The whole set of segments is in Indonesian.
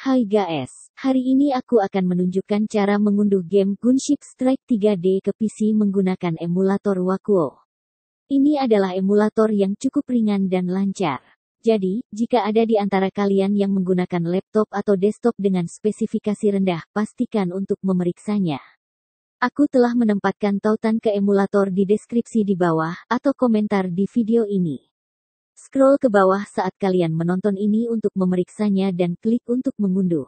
Hai guys, hari ini aku akan menunjukkan cara mengunduh game Gunship Strike 3D ke PC menggunakan emulator Wakuo. Ini adalah emulator yang cukup ringan dan lancar. Jadi, jika ada di antara kalian yang menggunakan laptop atau desktop dengan spesifikasi rendah, pastikan untuk memeriksanya. Aku telah menempatkan tautan ke emulator di deskripsi di bawah, atau komentar di video ini. Scroll ke bawah saat kalian menonton ini untuk memeriksanya dan klik untuk mengunduh.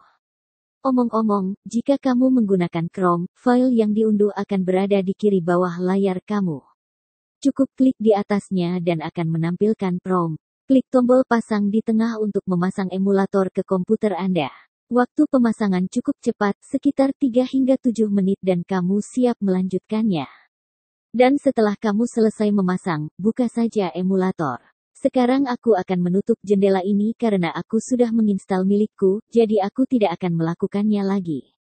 Omong-omong, jika kamu menggunakan Chrome, file yang diunduh akan berada di kiri bawah layar kamu. Cukup klik di atasnya dan akan menampilkan prompt. Klik tombol pasang di tengah untuk memasang emulator ke komputer Anda. Waktu pemasangan cukup cepat, sekitar 3 hingga 7 menit dan kamu siap melanjutkannya. Dan setelah kamu selesai memasang, buka saja emulator. Sekarang aku akan menutup jendela ini karena aku sudah menginstal milikku, jadi aku tidak akan melakukannya lagi.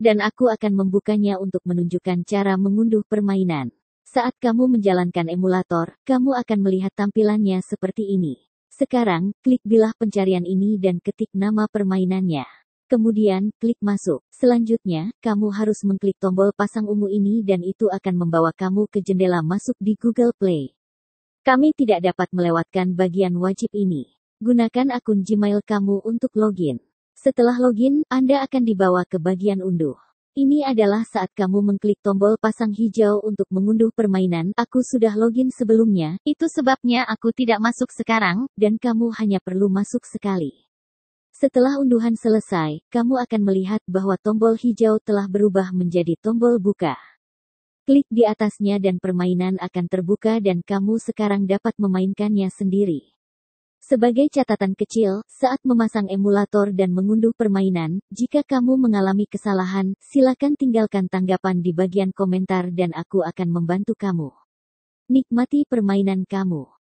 Dan aku akan membukanya untuk menunjukkan cara mengunduh permainan. Saat kamu menjalankan emulator, kamu akan melihat tampilannya seperti ini. Sekarang, klik bilah pencarian ini dan ketik nama permainannya. Kemudian, klik masuk. Selanjutnya, kamu harus mengklik tombol pasang ungu ini dan itu akan membawa kamu ke jendela masuk di Google Play. Kami tidak dapat melewatkan bagian wajib ini. Gunakan akun Gmail kamu untuk login. Setelah login, Anda akan dibawa ke bagian unduh. Ini adalah saat kamu mengklik tombol pasang hijau untuk mengunduh permainan. Aku sudah login sebelumnya, itu sebabnya aku tidak masuk sekarang, dan kamu hanya perlu masuk sekali. Setelah unduhan selesai, kamu akan melihat bahwa tombol hijau telah berubah menjadi tombol buka. Klik di atasnya dan permainan akan terbuka dan kamu sekarang dapat memainkannya sendiri. Sebagai catatan kecil, saat memasang emulator dan mengunduh permainan, jika kamu mengalami kesalahan, silakan tinggalkan tanggapan di bagian komentar dan aku akan membantu kamu. Nikmati permainan kamu.